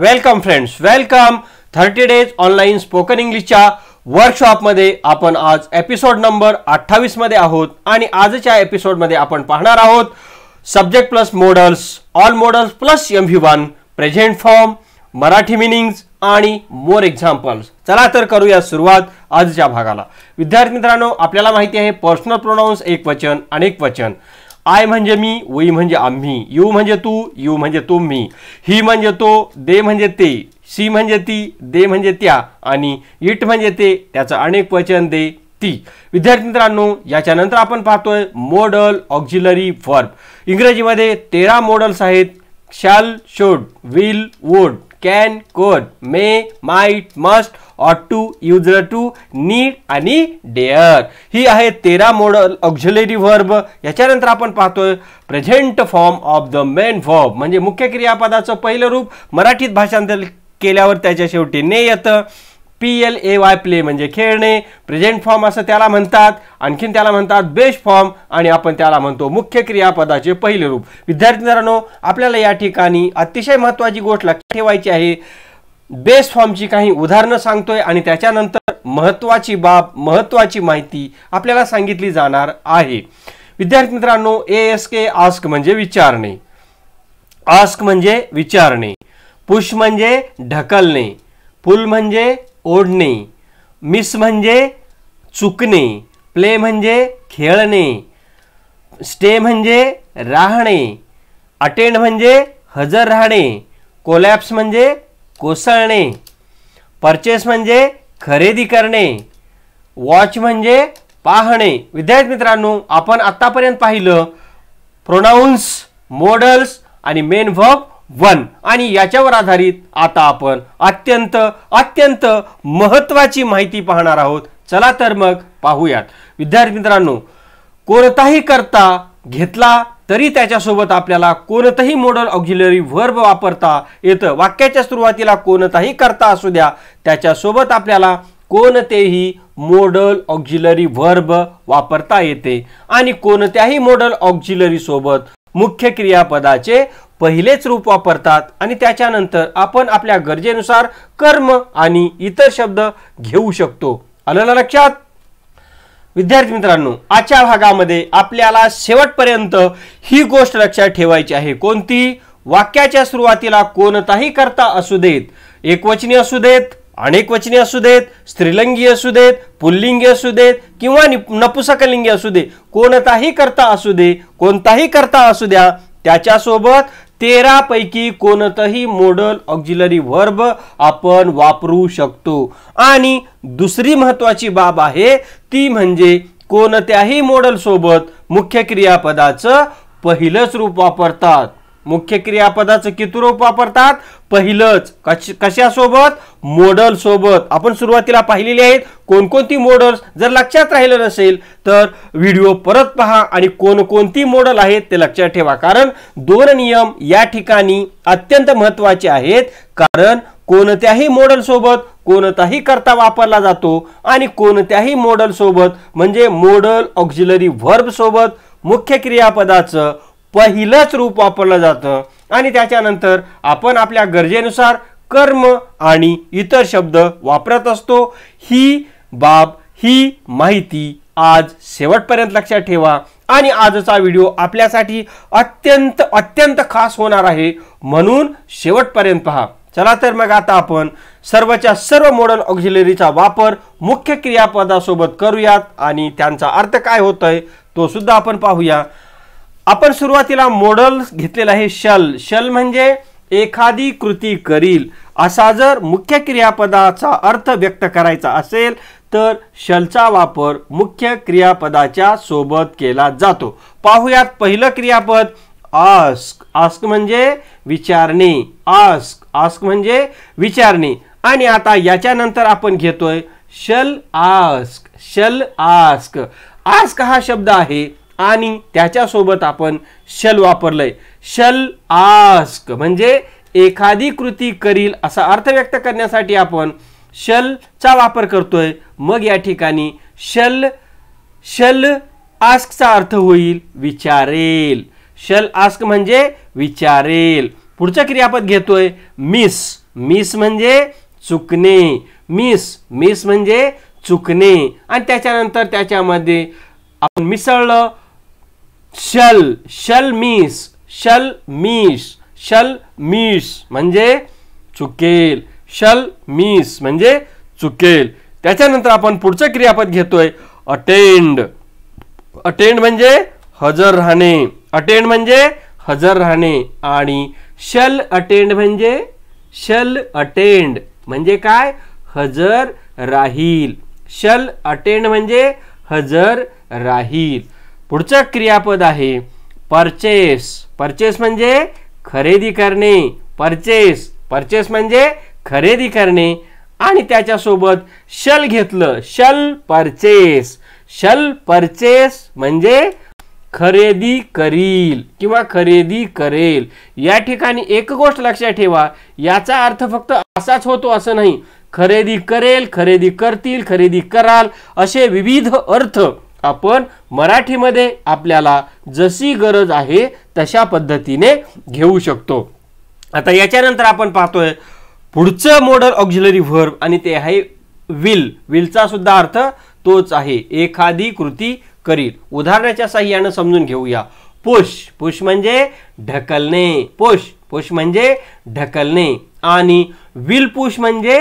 welcome friends welcome thirty days online spoken इंग्लिशच्या वर्कशॉपमध्ये आपण आज एपिसोड नंबर मध्ये आहोत आणि आजच्या एपिसोडमध्ये आपण पाहणार आहोत subject plus modals all modals plus M V one present form Marathi meanings आणि मोर एक्झाम्पल्स चला तर करूया सुरुवात आजच्या भागाला विद्यार्थी मित्रांनो आपल्याला माहिती आहे पर्सनल प्रोनाऊन्स एक वचन अनेक वचन आय म्हणजे मी वई म्हणजे आम्ही यू म्हणजे तू यू म्हणजे तुम्ही ही म्हणजे तो दे म्हणजे ते सी म्हणजे ती दे म्हणजे त्या आणि इट म्हणजे ते त्याचं अनेक वचन दे ती विद्यार्थी मित्रांनो याच्यानंतर आपण पाहतोय मॉडल ऑक्झिलरी व्हर्ब इंग्रजीमध्ये तेरा मॉडल्स आहेत shall should will would can could may might must ought to use to need आणि डेअर ही आहे तेरा मोडल ऑक्झिलरी वर्ब याच्यानंतर आपण पाहतोय present form of the main form म्हणजे मुख्य क्रियापदाचं पहिलं रूप मराठीत भाषांतर केल्यावर त्याच्या शेवटी ने येतं P L A Y play म्हणजे खेळणे प्रेझेंट फॉर्म असं त्याला म्हणतात आणखीन त्याला म्हणतात बेस्ट फॉर्म आणि आपण त्याला म्हणतो मुख्य क्रियापदाचे पहिले रूप विद्यार्थी मित्रांनो आपल्याला या ठिकाणी अतिशय महत्त्वाची गोष्ट लक्षात ठेवायची आहे बेस्ट फॉर्मची काही उदाहरणं सांगतोय आणि त्याच्यानंतर महत्त्वाची बाब महत्त्वाची माहिती आपल्याला सांगितली जाणार आहे विद्यार्थी मित्रांनो ए एस के आस्क म्हणजे विचारणे आस्क म्हणजे विचारणे पुश म्हणजे ढकलणे पुल म्हणजे ओढणे मिस म्हणजे चुकणे प्ले म्हणजे खेळणे स्टे म्हणजे राहणे अटेंड म्हणजे हजर राहणे कोलॅप्स म्हणजे कोसळणे परचेस म्हणजे खरेदी करणे वॉच म्हणजे पाहणे विद्यार्थी मित्रांनो आपण आत्तापर्यंत पाहिलं प्रोनाऊन्स मॉडल्स आणि मेन वर्ब वन आणि याच्यावर आधारित आता आपण अत्यंत अत्यंत महत्वाची माहिती पाहणार आहोत चला तर मग पाहूयात विद्यार्थी मित्रांनो कोणताही करता घेतला तरी त्याच्यासोबत आपल्याला कोणतंही मॉडल ऑक्झिलरी व्हर्ब वापरता येतं वाक्याच्या सुरुवातीला कोणताही करता असू द्या त्याच्यासोबत आपल्याला कोणतेही मॉडल ऑक्झिलरी व्हर्ब वापरता येते आणि कोणत्याही मॉडल ऑक्झिलरी सोबत मुख्य क्रियापदाचे पहिलेच रूप वापरतात आणि त्याच्यानंतर आपण आपल्या गरजेनुसार कर्म आणि इतर शब्द घेऊ शकतो आलं ना लक्षात विद्यार्थी मित्रांनो आजच्या भागामध्ये आपल्याला शेवटपर्यंत ही गोष्ट लक्षात ठेवायची आहे कोणती वाक्याच्या सुरुवातीला कोणताही करता असू देत एकवचनी असू देत अनेक वचने असू देत स्त्रीलिंगी असू देत पुल्लिंगी असू देत किंवा नपुसकलिंगी असू दे कोणताही करता असू दे कोणताही करता असू द्या त्याच्यासोबत तेरापैकी कोणतंही मॉडल ऑक्झिलरी वर्ब आपण वापरू शकतो आणि दुसरी महत्वाची बाब आहे ती म्हणजे कोणत्याही सोबत मुख्य क्रियापदाचं पहिलंच रूप वापरतात मुख्य क्रियापदाचं किती रूप वापरतात पहिलंच कश कशासोबत मॉडल सोबत आपण सुरुवातीला पाहिलेली आहेत कोणकोणती मॉडल्स जर लक्षात राहिलं नसेल तर व्हिडिओ परत पहा आणि कोणकोणती मॉडल आहेत ते लक्षात ठेवा कारण दोन नियम या ठिकाणी अत्यंत महत्त्वाचे आहेत कारण कोणत्याही सोबत कोणताही करता वापरला जातो आणि कोणत्याही मॉडलसोबत म्हणजे मॉडल ऑक्झिलरी सोबत मुख्य क्रियापदाचं पहिलंच रूप वापरलं जातं आणि त्याच्यानंतर आपण आपल्या गरजेनुसार कर्म आणि इतर शब्द वापरत असतो ही बाब ही माहिती आज शेवटपर्यंत लक्षात ठेवा आणि आजचा व्हिडिओ आपल्यासाठी अत्यंत अत्यंत खास होणार आहे म्हणून शेवटपर्यंत पहा चला तर मग आता आपण सर्वच्या सर्व मॉडल ऑक्झिलरीचा वापर मुख्य क्रियापदासोबत करूयात आणि त्यांचा अर्थ काय होतोय तो सुद्धा आपण पाहूया आपण सुरुवातीला मॉडल घेतलेलं आहे शल शल म्हणजे एखादी कृती करील असा जर मुख्य क्रियापदाचा अर्थ व्यक्त करायचा असेल तर शलचा वापर मुख्य क्रियापदाच्या सोबत केला जातो पाहुयात पहिलं क्रियापद आस्क आस्क म्हणजे विचारणे आस्क आस्क म्हणजे विचारणे आणि आता याच्यानंतर आपण घेतोय shall ask shall ask ask हा शब्द आहे आणि त्याच्यासोबत आपण शल वापरलंय शल आस्क म्हणजे एखादी कृती करील असा अर्थ व्यक्त करण्यासाठी आपण चा वापर करतोय मग या ठिकाणी शल शल आस्कचा अर्थ होईल विचारेल शल आस्क म्हणजे विचारेल पुढचं क्रियापद घेतोय मिस मिस म्हणजे चुकणे मिस मिस म्हणजे चुकणे आणि त्याच्यानंतर त्याच्यामध्ये आपण मिसळलं शल शल मीस शल मीस शल मीस म्हणजे चुकेल शल मीस म्हणजे चुकेल त्याच्यानंतर आपण पुढचं क्रियापद घेतोय अटेंड अटेंड म्हणजे हजर राहणे अटेंड म्हणजे हजर राहणे आणि शल अटेंड म्हणजे शल अटेंड म्हणजे काय हजर राहील शल अटेंड म्हणजे हजर राहील पुढचं क्रियापद आहे परचेस परचेस म्हणजे खरेदी करणे परचेस परचेस म्हणजे खरेदी करणे आणि त्याच्यासोबत शल घेतलं शल परचेस शल परचेस म्हणजे खरेदी करील किंवा खरेदी करेल या ठिकाणी एक गोष्ट लक्षात ठेवा याचा अर्थ फक्त असाच होतो असं नाही खरेदी करेल खरेदी करतील खरेदी कराल असे विविध अर्थ आपण मराठीमध्ये आपल्याला जशी गरज आहे तशा पद्धतीने घेऊ शकतो आता याच्यानंतर आपण पाहतोय पुढचं मॉडल ऑक्झिलरी व्हर्ब आणि ते आहे विल विलचा सुद्धा अर्थ तोच आहे एखादी कृती करील उदाहरणाच्या साह्यानं समजून घेऊया पुश पुश म्हणजे ढकलणे पुश पुश म्हणजे ढकलणे आणि विल पुश म्हणजे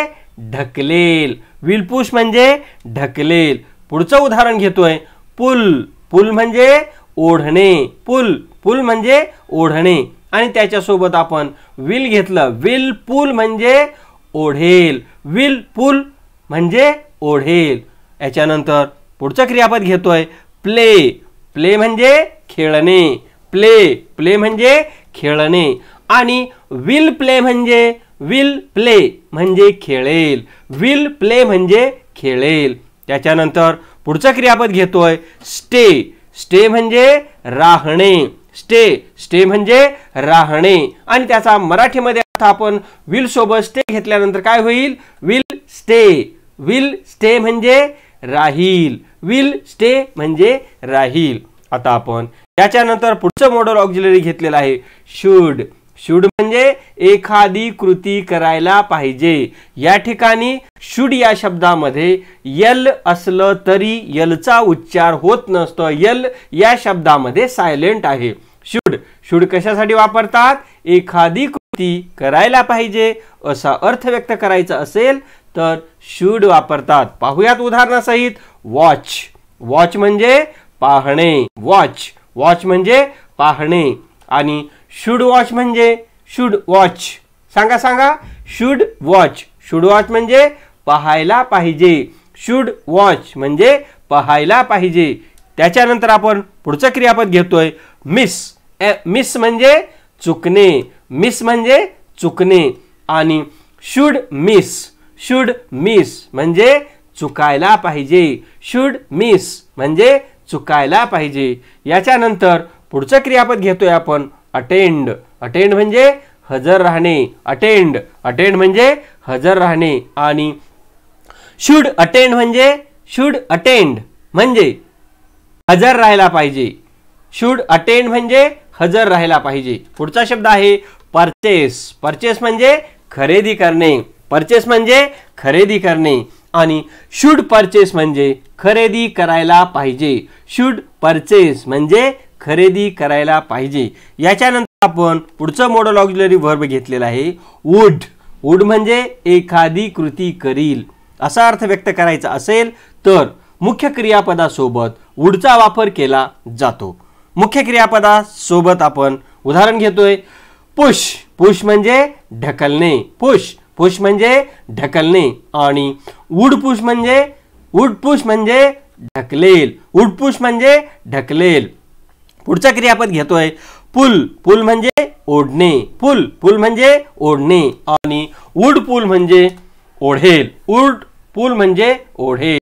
ढकलेल विल पुश म्हणजे ढकलेल पुढचं उदाहरण घेतोय पुल पुल म्हणजे ओढणे पुल पुल म्हणजे ओढणे आणि त्याच्यासोबत आपण विल घेतलं विल पुल म्हणजे ओढेल विल पुल म्हणजे ओढेल याच्यानंतर पुढचं क्रियापद घेतोय प्ले प्ले म्हणजे खेळणे प्ले प्ले म्हणजे खेळणे आणि विल प्ले म्हणजे विल प्ले म्हणजे खेळेल विल प्ले म्हणजे खेळेल त्याच्यानंतर पुढचं क्रियापद घेतोय स्टे स्टे म्हणजे राहणे स्टे स्टे म्हणजे राहणे आणि त्याचा मराठीमध्ये अर्थ आपण विल सोबत स्टे घेतल्यानंतर काय होईल विल स्टे विल स्टे म्हणजे राहील विल स्टे म्हणजे राहील आता आपण त्याच्यानंतर पुढचं मॉडल ऑक्झिलरी घेतलेलं आहे शूड शुड म्हणजे एखादी कृती करायला पाहिजे या ठिकाणी शुड या शब्दामध्ये यल असलं तरी यलचा उच्चार होत नसतो यल या शब्दामध्ये सायलेंट आहे शुड शुड कशासाठी वापरतात एखादी कृती करायला पाहिजे असा अर्थ व्यक्त करायचा असेल तर शुड वापरतात पाहूयात उदाहरणासहित वॉच वॉच म्हणजे पाहणे वॉच वॉच म्हणजे पाहणे आणि शुड वॉच म्हणजे शुड वॉच सांगा सांगा शुड वॉच शुड वॉच म्हणजे पाहायला पाहिजे शुड वॉच म्हणजे पाहायला पाहिजे त्याच्यानंतर आपण पुढचं क्रियापद घेतोय मिस ए मिस म्हणजे चुकणे मिस म्हणजे चुकणे आणि शुड मिस शुड मिस म्हणजे चुकायला पाहिजे शुड मिस म्हणजे चुकायला पाहिजे याच्यानंतर पुढचं क्रियापद घेतोय आपण अटेंड अटेंड म्हणजे हजर राहणे अटेंड अटेंड म्हणजे हजर राहणे आणि शुड अटेंड म्हणजे शुड अटेंड म्हणजे हजर राहायला पाहिजे शूड अटेंड म्हणजे हजर राहायला पाहिजे पुढचा शब्द आहे परचेस परचेस म्हणजे खरेदी करणे परचेस म्हणजे खरेदी करणे आणि शूड परचेस म्हणजे खरेदी करायला पाहिजे शूड परचेस म्हणजे खरेदी करायला पाहिजे याच्यानंतर आपण पुढचं मॉडल ऑक्झिलरी वर्ब घेतलेलं आहे वूड वूड म्हणजे एखादी कृती करील असा अर्थ व्यक्त करायचा असेल तर मुख्य क्रियापदासोबत वूडचा वापर केला जातो मुख्य क्रियापदासोबत आपण उदाहरण घेतोय पुश पुश म्हणजे ढकलणे पुश पुश म्हणजे ढकलणे आणि वूड पुश म्हणजे वूड पुश म्हणजे ढकलेल वूड पुश म्हणजे ढकलेल पुढचा क्रियापद घेतोय पुल पुल म्हणजे ओढणे पुल पुल म्हणजे ओढणे आणि उड पुल म्हणजे ओढेल उड पूल म्हणजे ओढेल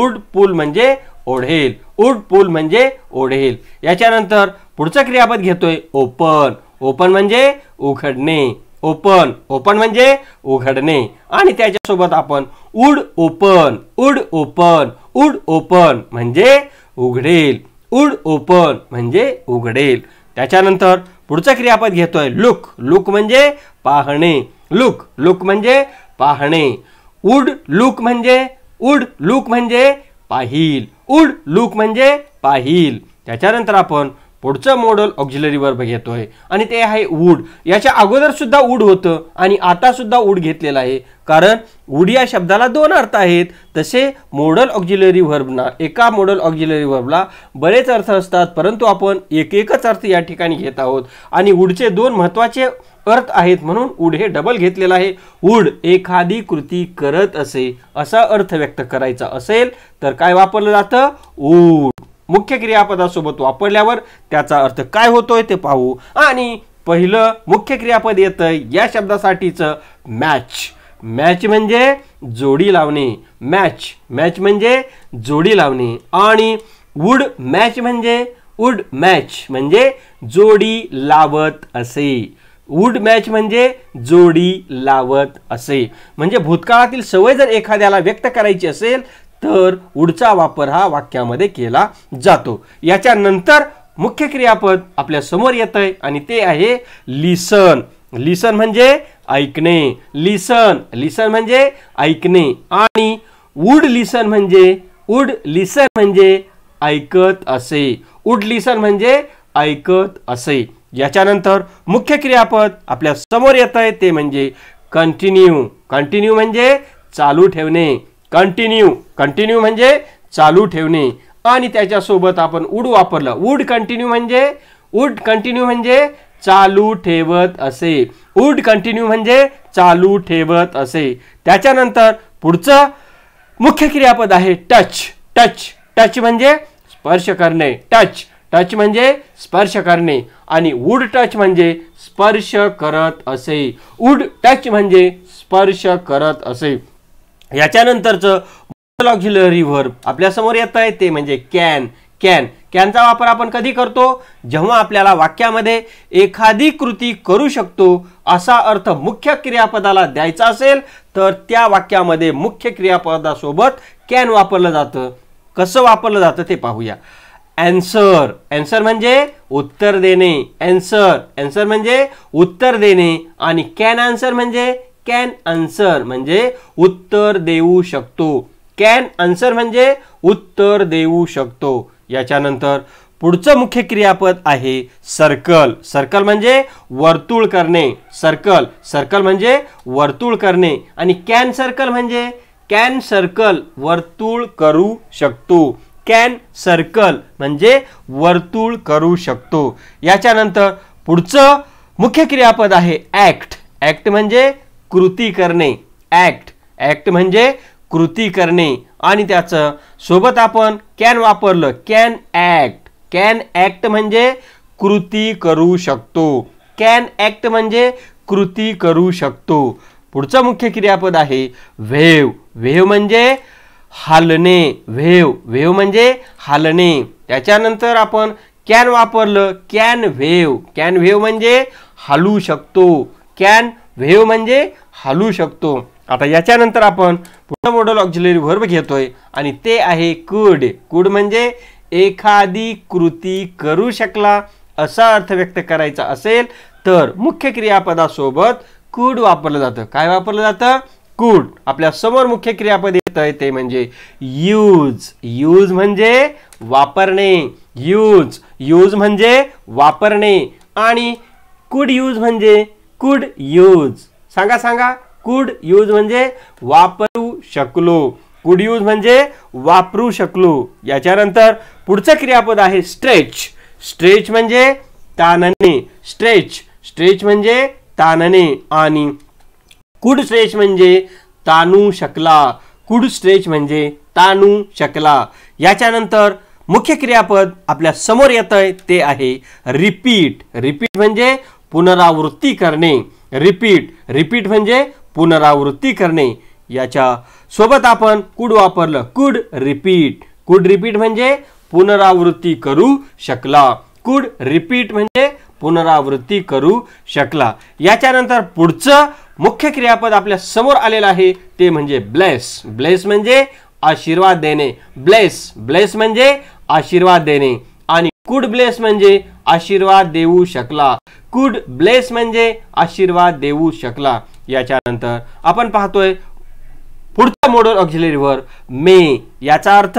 उड पूल म्हणजे ओढेल उड पूल म्हणजे ओढेल याच्यानंतर पुढचं क्रियापद घेतोय ओपन ओपन म्हणजे उघडणे ओपन ओपन म्हणजे उघडणे आणि त्याच्यासोबत आपण उड ओपन उड ओपन उड ओपन म्हणजे उघडेल उड ओपन म्हणजे उघडेल त्याच्यानंतर पुढचं क्रियापद घेतोय लुक लुक म्हणजे पाहणे लुक लुक म्हणजे पाहणे उड लुक म्हणजे उड लुक म्हणजे पाहिल उड लुक म्हणजे पाहिल त्याच्यानंतर आपण पुढचं मॉडेल वर्ब घेतोय आणि ते आहे वूड याच्या अगोदर सुद्धा वूड होतं आणि आता सुद्धा वूड घेतलेला आहे कारण वूड या शब्दाला दोन अर्थ आहेत तसे मॉडल ऑक्झिलरी वर्बना एका मॉडल ऑक्झिलरी वर्बला बरेच अर्थ असतात परंतु आपण एक एकच अर्थ या ठिकाणी घेत आहोत आणि वूडचे दोन महत्त्वाचे अर्थ आहेत म्हणून वूड हे डबल घेतलेलं आहे वूड एखादी कृती करत असे असा अर्थ व्यक्त करायचा असेल तर काय वापरलं जातं वूड मुख्य क्रियापदासोबत वापरल्यावर त्याचा अर्थ काय होतोय ते पाहू आणि पहिलं मुख्य क्रियापद येतं या शब्दासाठीचं मॅच मॅच म्हणजे जोडी लावणे मॅच मॅच म्हणजे जोडी लावणे आणि वुड मॅच म्हणजे वुड मॅच म्हणजे जोडी लावत असे वुड मॅच म्हणजे जोडी लावत असे म्हणजे भूतकाळातील सवय जर एखाद्याला व्यक्त करायची असेल तर उडचा वापर हा वाक्यामध्ये केला जातो याच्यानंतर मुख्य क्रियापद आपल्या समोर येत आहे आणि ते आहे लिसन लिसन म्हणजे ऐकणे लिसन लिसन म्हणजे ऐकणे आणि वूड लिसन म्हणजे वूड लिसन म्हणजे ऐकत असे वूड लिसन म्हणजे ऐकत असे याच्यानंतर मुख्य क्रियापद आपल्या समोर येत आहे ते म्हणजे कंटिन्यू कंटिन्यू म्हणजे चालू ठेवणे कंटिन्यू कंटिन्यू म्हणजे चालू ठेवणे आणि त्याच्यासोबत आपण उड वापरलं वूड कंटिन्यू म्हणजे उड कंटिन्यू म्हणजे चालू ठेवत असे वूड कंटिन्यू म्हणजे चालू ठेवत असे त्याच्यानंतर पुढचं मुख्य क्रियापद आहे टच टच टच म्हणजे स्पर्श करणे टच टच म्हणजे स्पर्श करणे आणि वूड टच म्हणजे स्पर्श करत असे वूड टच म्हणजे स्पर्श करत असे याच्यानंतरचं आपल्या आपल्यासमोर येत आहे ते म्हणजे कॅन कॅन कॅनचा वापर आपण कधी करतो जेव्हा आपल्याला वाक्यामध्ये एखादी कृती करू शकतो असा अर्थ मुख्य क्रियापदाला द्यायचा असेल तर त्या वाक्यामध्ये मुख्य क्रियापदासोबत कॅन वापरलं जातं कसं वापरलं जातं ते पाहूया अँसर अँसर म्हणजे उत्तर देणे अँसर अँसर म्हणजे उत्तर देणे आणि कॅन आन्सर म्हणजे कॅन आन्सर म्हणजे उत्तर देऊ शकतो कॅन आन्सर म्हणजे उत्तर देऊ शकतो याच्यानंतर पुढचं मुख्य क्रियापद आहे सर्कल सर्कल म्हणजे वर्तुळ करणे सर्कल सर्कल म्हणजे वर्तुळ करणे आणि कॅन सर्कल म्हणजे कॅन सर्कल वर्तुळ करू शकतो कॅन सर्कल म्हणजे वर्तुळ करू शकतो याच्यानंतर पुढचं मुख्य क्रियापद आहे ॲक्ट ॲक्ट म्हणजे कृती करणे ॲक्ट ॲक्ट म्हणजे कृती करणे आणि त्याचं सोबत आपण कॅन वापरलं कॅन ॲक्ट कॅन ॲक्ट म्हणजे कृती करू शकतो कॅन ॲक्ट म्हणजे कृती करू शकतो पुढचं मुख्य क्रियापद आहे व्हेव व्हेव म्हणजे हालणे व्हेव व्हेव म्हणजे हालणे त्याच्यानंतर आपण कॅन वापरलं कॅन व्हेव कॅन व्हेव म्हणजे हालू शकतो कॅन व्हेव म्हणजे हलू शकतो आता याच्यानंतर आपण पुन्हा मॉडल ऑक्झिलरी व्हर्ब घेतोय आणि ते आहे कुड कुड म्हणजे एखादी कृती करू शकला असा अर्थ व्यक्त करायचा असेल तर मुख्य क्रियापदासोबत कुड वापरलं जातं काय वापरलं जातं कुड आपल्या समोर मुख्य क्रियापद येत आहे ते म्हणजे यूज यूज म्हणजे वापरणे यूज यूज म्हणजे वापरणे आणि कुड यूज म्हणजे कुड यूज सांगा सांगा कुड यूज म्हणजे वापरू शकलो कुड यूज म्हणजे वापरू शकलो याच्यानंतर पुढचं क्रियापद आहे स्ट्रेच स्ट्रेच म्हणजे ताणणे स्ट्रेच स्ट्रेच म्हणजे ताणणे आणि कुड स्ट्रेच म्हणजे ताणू शकला कुड स्ट्रेच म्हणजे ताणू शकला याच्यानंतर मुख्य क्रियापद आपल्या समोर येत आहे ते आहे रिपीट रिपीट म्हणजे पुनरावृत्ती करणे रिपीट रिपीट म्हणजे पुनरावृत्ती करणे याच्या सोबत आपण कुड वापरलं कुड रिपीट कुड रिपीट म्हणजे पुनरावृत्ती करू शकला कुड रिपीट म्हणजे पुनरावृत्ती करू शकला याच्यानंतर पुढचं मुख्य क्रियापद आपल्या समोर आलेलं आहे ते म्हणजे ब्लेस ब्लेस म्हणजे आशीर्वाद देणे ब्लेस ब्लेस म्हणजे आशीर्वाद देणे आणि कुड ब्लेस म्हणजे आशीर्वाद देऊ शकला कुड ब्लेस म्हणजे आशीर्वाद देऊ शकला याच्यानंतर आपण पाहतोय पुढच्या मोडल ऑक्झिलरीवर मे याचा अर्थ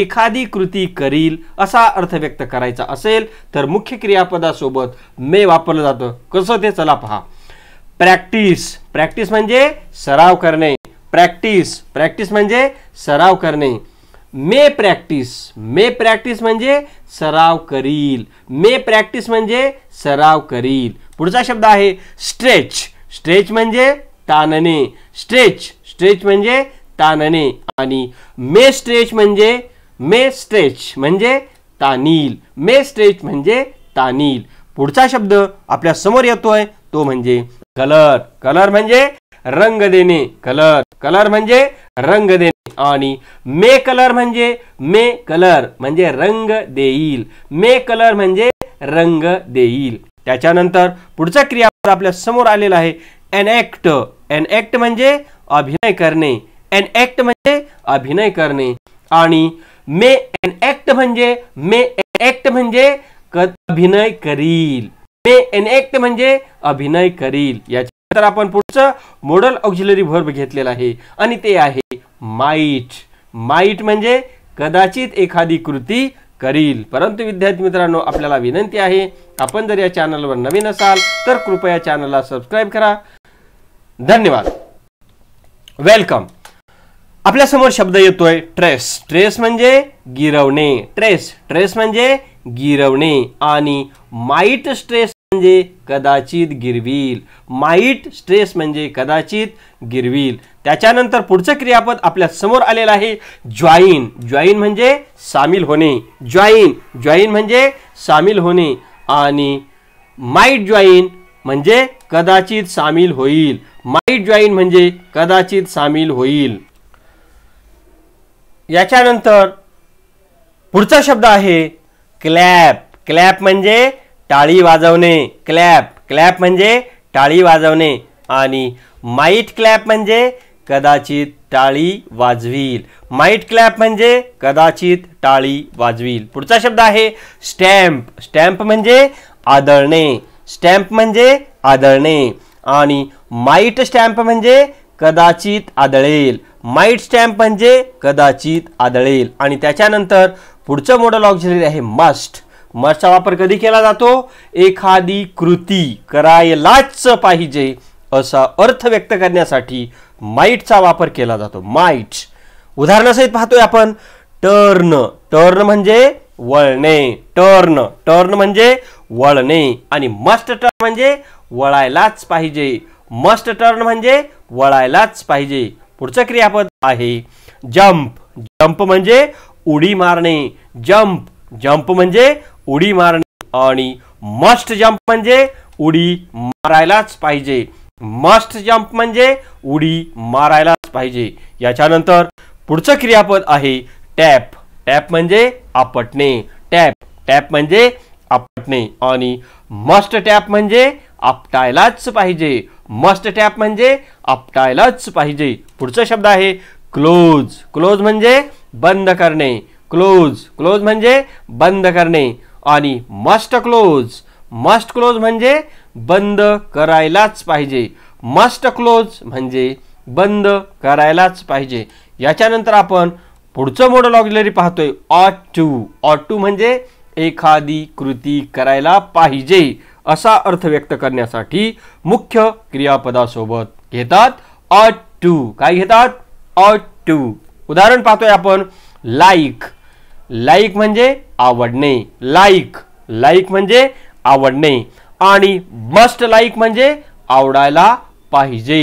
एखादी कृती करील असा अर्थ व्यक्त करायचा असेल तर मुख्य क्रियापदासोबत मे वापरलं जातं कसं ते चला पहा प्रॅक्टिस प्रॅक्टिस म्हणजे सराव करणे प्रॅक्टिस प्रॅक्टिस म्हणजे सराव करणे मे प्रॅक्टिस मे प्रॅक्टिस म्हणजे सराव करील मे प्रॅक्टिस म्हणजे सराव करील पुढचा शब्द आहे स्ट्रेच स्ट्रेच म्हणजे ताणणे स्ट्रेच स्ट्रेच म्हणजे ताणणे आणि मे स्ट्रेच म्हणजे मे स्ट्रेच म्हणजे तानील मे स्ट्रेच म्हणजे तानील पुढचा शब्द आपल्या समोर येतोय तो म्हणजे कलर कलर म्हणजे रंग देणे कलर कलर म्हणजे रंग देणे आणि मे कलर म्हणजे मे कलर म्हणजे रंग देईल मे कलर म्हणजे रंग देईल त्याच्यानंतर पुढचा क्रियापद आपल्या समोर आलेला आहे एन ॲक्ट एन ॲक्ट म्हणजे अभिनय करणे एन ॲक्ट म्हणजे अभिनय करणे आणि मे एन ॲक्ट म्हणजे मे एन ॲक्ट म्हणजे अभिनय करील मे एन ॲक्ट म्हणजे अभिनय करील याच्यानंतर आपण पुढचं मॉडल ऑक्झिलरी भर्ब घेतलेला आहे आणि ते आहे माइट माईट म्हणजे कदाचित एखादी कृती करील परंतु विद्यार्थी मित्रांनो आपल्याला विनंती आहे आपण जर या चॅनलवर नवीन असाल तर कृपया चॅनलला सबस्क्राईब करा धन्यवाद वेलकम समोर शब्द येतोय ट्रेस ट्रेस म्हणजे गिरवणे ट्रेस ट्रेस म्हणजे गिरवणे आणि माईट स्ट्रेस म्हणजे कदाचित गिरवील माईट स्ट्रेस म्हणजे कदाचित गिरवील त्याच्यानंतर पुढचं क्रियापद आपल्या समोर आलेलं आहे ज्वाईन ज्वाईन म्हणजे सामील होणे ज्वाईन ज्वाईन म्हणजे सामील होणे आणि माईट ज्वाईन म्हणजे कदाचित सामील होईल माईट ज्वाईन म्हणजे कदाचित सामील होईल याच्यानंतर पुढचा शब्द आहे क्लॅप क्लॅप म्हणजे टाळी वाजवणे क्लॅप क्लॅप म्हणजे टाळी वाजवणे आणि माईट क्लॅप म्हणजे कदाचित टाळी वाजवील माईट क्लॅप म्हणजे कदाचित टाळी वाजवील पुढचा शब्द आहे स्टॅम्प स्टॅम्प म्हणजे आदळणे स्टॅम्प म्हणजे आदळणे आणि माईट स्टॅम्प म्हणजे कदाचित आदळेल माईट स्टॅम्प म्हणजे कदाचित आदळेल आणि त्याच्यानंतर पुढचं मॉडल ऑक्झिलरी आहे मस्ट मस्टचा वापर कधी केला जातो एखादी कृती करायलाच पाहिजे असा अर्थ व्यक्त करण्यासाठी माईटचा वापर केला जातो माईट उदाहरणासहित पाहतोय आपण टर्न टर्न म्हणजे वळणे टर्न टर्न म्हणजे वळणे आणि मस्ट टर्न म्हणजे वळायलाच पाहिजे मस्ट टर्न म्हणजे वळायलाच पाहिजे पुढचं क्रियापद आहे जंप जंप म्हणजे उडी मारणे जंप जंप म्हणजे उडी मारणे आणि मस्ट जम्प म्हणजे उडी मारायलाच पाहिजे मस्ट जम्प म्हणजे उडी मारायलाच पाहिजे याच्यानंतर पुढचं क्रियापद आहे टॅप टॅप म्हणजे आपटणे टॅप टॅप म्हणजे आपटणे आणि मस्ट टॅप म्हणजे आपटायलाच पाहिजे मस्ट टॅप म्हणजे आपटायलाच पाहिजे पुढचा शब्द आहे क्लोज क्लोज म्हणजे बंद करणे क्लोज क्लोज म्हणजे बंद करणे आणि मस्ट क्लोज मस्ट क्लोज म्हणजे बंद करायलाच पाहिजे मस्ट क्लोज म्हणजे बंद करायलाच पाहिजे याच्यानंतर आपण पुढचं मोडल ऑक्झिलरी पाहतोय ऑट टू ऑट टू म्हणजे एखादी कृती करायला पाहिजे असा अर्थ व्यक्त करण्यासाठी मुख्य क्रियापदासोबत घेतात ऑट टू काय घेतात ऑट टू उदाहरण पाहतोय आपण लाईक लाईक म्हणजे आवडणे लाईक लाईक म्हणजे आवडणे आणि मस्ट लाईक म्हणजे आवडायला पाहिजे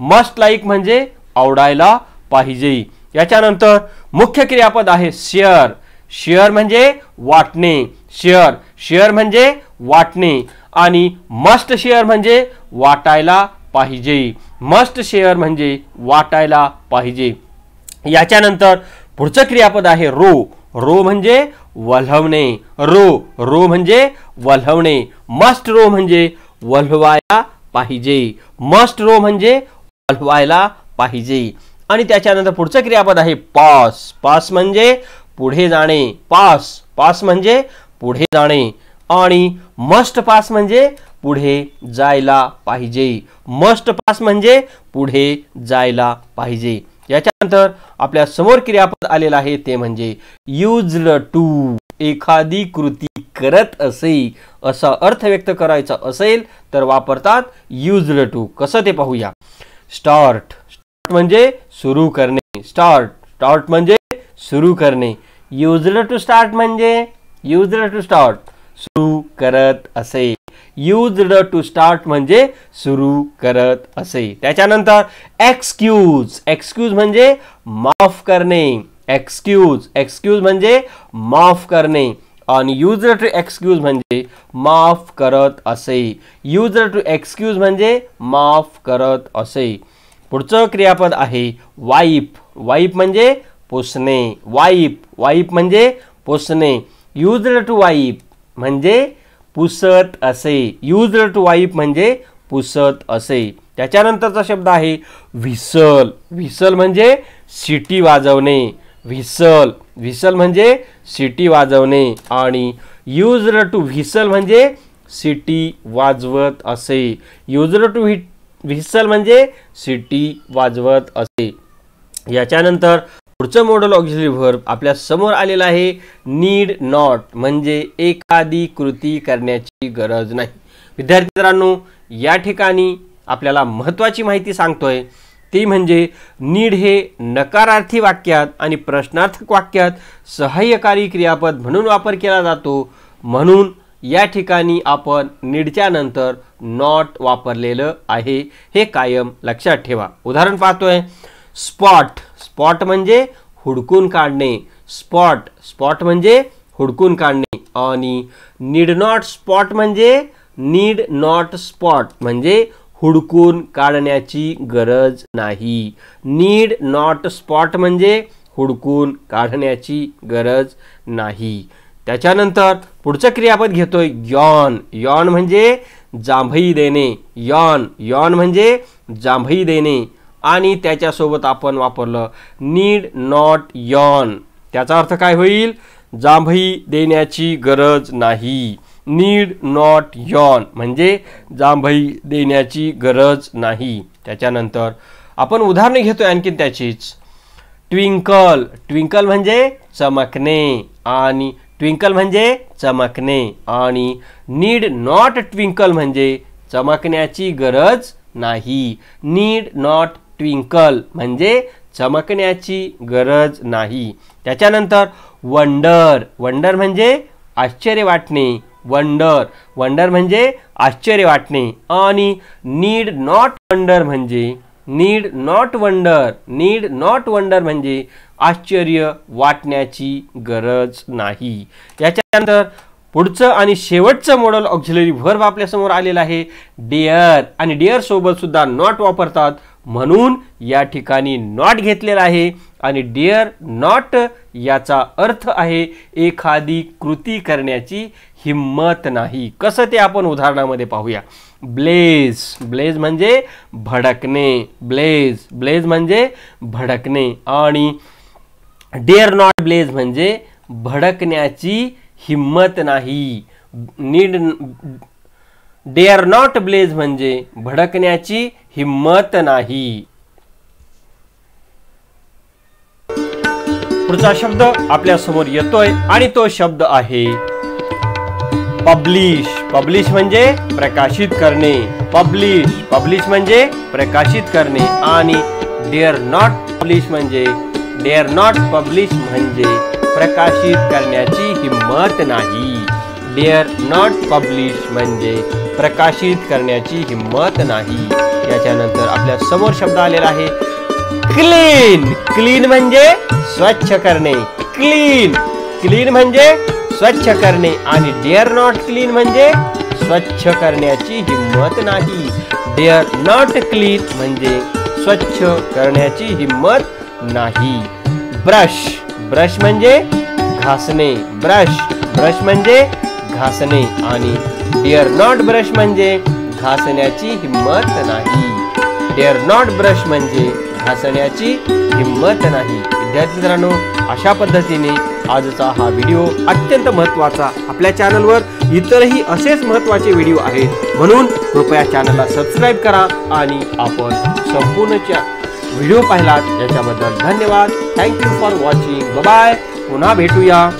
मस्ट लाईक म्हणजे आवडायला पाहिजे याच्यानंतर मुख्य क्रियापद आहे शेअर शेअर म्हणजे वाटणे शेअर शेअर म्हणजे वाटणे आणि मस्ट शेअर म्हणजे वाटायला पाहिजे मस्ट शेअर म्हणजे वाटायला पाहिजे याच्यानंतर पुढचं क्रियापद आहे रो रो म्हणजे वल्हवणे रो रो म्हणजे वल्हवणे मस्ट रो म्हणजे वल्हवायला पाहिजे मस्ट रो म्हणजे वल्हवायला पाहिजे आणि त्याच्यानंतर पुढचं क्रियापद आहे पास पास म्हणजे पुढे जाणे पास पास म्हणजे पुढे जाणे आणि मस्ट पास म्हणजे पुढे जायला पाहिजे मस्ट पास म्हणजे पुढे जायला पाहिजे याच्यानंतर आपल्या समोर क्रियापद आलेलं आहे ते म्हणजे युजड टू एखादी कृती करत असे असा अर्थ व्यक्त करायचा असेल तर वापरतात युजड टू कसं ते पाहूया स्टार्ट स्टार्ट म्हणजे सुरू करणे स्टार्ट स्टार्ट म्हणजे सुरू करणे युजड टू स्टार्ट म्हणजे युजड टू स्टार्ट सुरू करत असे युज्ड टू स्टार्ट म्हणजे सुरू करत असे त्याच्यानंतर एक्सक्यूज एक्सक्यूज म्हणजे माफ करणे एक्सक्यूज एक्सक्यूज म्हणजे माफ करणे आणि युजर टू एक्सक्यूज म्हणजे माफ करत असे युजर टू एक्सक्यूज म्हणजे माफ करत असे पुढचं क्रियापद आहे वाईप वाईप म्हणजे पुसणे वाईप वाईप म्हणजे पुसणे युजर टू वाईप म्हणजे पुसत असे यूज टू वाईप म्हणजे पुसत असे त्याच्यानंतरचा शब्द आहे व्हिसल व्हिसल म्हणजे सिटी वाजवणे व्हिसल व्हिसल म्हणजे सिटी वाजवणे आणि यूज्ड टू व्हिसल म्हणजे सिटी वाजवत असे युजर टू व्हिसल म्हणजे सिटी वाजवत असे याच्यानंतर पुढचं मॉडेल ऑक्झिलरी व्हर्ब आपल्या समोर आलेलं आहे नीड नॉट म्हणजे एखादी कृती करण्याची गरज नाही विद्यार्थी मित्रांनो या ठिकाणी आपल्याला महत्त्वाची माहिती सांगतोय ती म्हणजे नीड हे नकारार्थी वाक्यात आणि प्रश्नार्थक वाक्यात सहाय्यकारी क्रियापद म्हणून वापर केला जातो म्हणून या ठिकाणी आपण नीडच्या नंतर नॉट वापरलेलं आहे हे कायम लक्षात ठेवा उदाहरण पाहतोय स्पॉट स्पॉट म्हणजे हुडकून काढणे स्पॉट स्पॉट म्हणजे हुडकून काढणे आणि नीड नॉट स्पॉट म्हणजे नीड नॉट स्पॉट म्हणजे हुडकून काढण्याची गरज नाही नीड नॉट स्पॉट म्हणजे हुडकून काढण्याची गरज नाही त्याच्यानंतर पुढचं क्रियापद घेतोय यॉन यॉन म्हणजे जांभई देणे यॉन यॉन म्हणजे जांभई देणे आणि त्याच्यासोबत आपण वापरलं नीड नॉट यॉन त्याचा अर्थ काय होईल जांभई देण्याची गरज नाही नीड नॉट यॉन म्हणजे जांभई देण्याची गरज नाही त्याच्यानंतर आपण उदाहरणं घेतो आणखीन त्याचीच ट्विंकल ट्विंकल म्हणजे चमकणे आणि ट्विंकल म्हणजे चमकणे आणि नीड नॉट ट्विंकल म्हणजे चमकण्याची गरज नाही नीड नॉट ट्विंकल म्हणजे चमकण्याची गरज नाही त्याच्यानंतर वंडर वंडर म्हणजे आश्चर्य वाटणे वंडर वंडर म्हणजे आश्चर्य वाटणे आणि नीड नॉट वंडर म्हणजे need not wonder need not wonder म्हणजे आश्चर्य वाटण्याची गरज नाही याच्यानंतर पुढचं आणि शेवटचं मॉडल ऑक्झिलरी व्हर्ब आपल्यासमोर आलेलं आहे डेअर आणि डेअर सोबत सुद्धा नॉट वापरतात म्हणून या ठिकाणी नॉट घेतलेला आहे आणि डेअर नॉट याचा अर्थ आहे एखादी कृती करण्याची हिंमत नाही कसं ते आपण उदाहरणामध्ये पाहूया ब्लेज ब्लेज म्हणजे भडकणे ब्लेज ब्लेज म्हणजे भडकणे आणि डेअर नॉट ब्लेज म्हणजे भडकण्याची हिंमत नाही need dare not blaze म्हणजे भडकण्याची हिंमत नाही पुढचा शब्द आपल्या समोर येतोय आणि तो शब्द आहे पब्लिश पब्लिश म्हणजे प्रकाशित करणे पब्लिश पब्लिश म्हणजे प्रकाशित करणे आणि डेअर नॉट पब्लिश म्हणजे डेअर नॉट पब्लिश म्हणजे प्रकाशित करण्याची हिंमत नाही डेअर नॉट पब्लिश म्हणजे प्रकाशित करण्याची हिंमत नाही याच्यानंतर आपल्या समोर शब्द आलेला आहे क्लीन क्लीन म्हणजे स्वच्छ करणे क्लीन क्लीन म्हणजे स्वच्छ करणे आणि डेअर नॉट क्लीन म्हणजे स्वच्छ करण्याची हिंमत नाही डेअर नॉट क्लीन म्हणजे स्वच्छ करण्याची हिंमत नाही ब्रश ब्रश म्हणजे घासणे ब्रश ब्रश म्हणजे घासणे आणि डिअर नॉट ब्रश म्हणजे घासण्याची हिंमत नाही डिअर नॉट ब्रश म्हणजे घासण्याची हिंमत नाही विद्यार्थी मित्रांनो अशा पद्धतीने आजचा हा व्हिडिओ अत्यंत महत्वाचा आपल्या चॅनलवर इतरही असेच महत्त्वाचे व्हिडिओ आहेत म्हणून कृपया चॅनलला सबस्क्राईब करा आणि आपण संपूर्णच्या व्हिडिओ पाहिलात याच्याबद्दल धन्यवाद थँक्यू फॉर वॉचिंग बाय पुन्हा भेटूया